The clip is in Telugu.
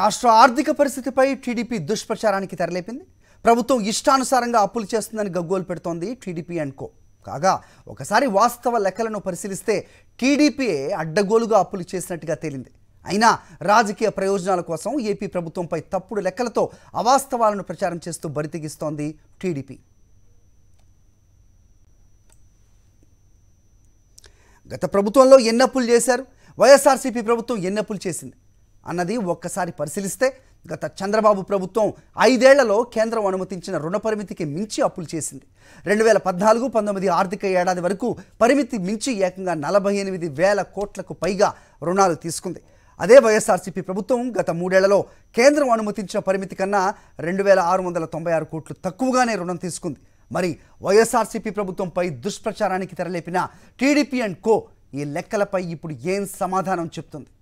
రాష్ట్ర ఆర్థిక పరిస్థితిపై టీడీపీ దుష్ప్రచారానికి తెరలేపింది ప్రభుత్వం ఇష్టానుసారంగా అప్పులు చేస్తుందని గగ్గోలు పెడుతోంది టీడీపీ అండ్ కో కాగా ఒకసారి వాస్తవ లెక్కలను పరిశీలిస్తే టీడీపీ అడ్డగోలుగా అప్పులు చేసినట్టుగా తేలింది అయినా రాజకీయ ప్రయోజనాల కోసం ఏపీ ప్రభుత్వంపై తప్పుడు లెక్కలతో అవాస్తవాలను ప్రచారం చేస్తూ బరితెగిస్తోంది టీడీపీ గత ప్రభుత్వంలో ఎన్నప్పులు చేశారు వైఎస్ఆర్సీపీ ప్రభుత్వం ఎన్నప్పులు చేసింది అన్నది ఒక్కసారి పరిశీలిస్తే గత చంద్రబాబు ప్రభుత్వం ఐదేళ్లలో కేంద్రం అనుమతించిన రుణ పరిమితికి మించి అప్పులు చేసింది రెండు వేల పద్నాలుగు పంతొమ్మిది ఆర్థిక ఏడాది వరకు పరిమితి మించి ఏకంగా నలభై ఎనిమిది వేల కోట్లకు పైగా రుణాలు తీసుకుంది అదే వైఎస్ఆర్సీపీ ప్రభుత్వం గత మూడేళ్లలో కేంద్రం అనుమతించిన పరిమితి కన్నా రెండు వేల ఆరు వందల తొంభై ఆరు కోట్లు తక్కువగానే రుణం తీసుకుంది మరి వైఎస్ఆర్సీపీ ప్రభుత్వంపై దుష్ప్రచారానికి తెరలేపిన టీడీపీ అండ్ కో ఈ లెక్కలపై ఇప్పుడు ఏం సమాధానం చెప్తుంది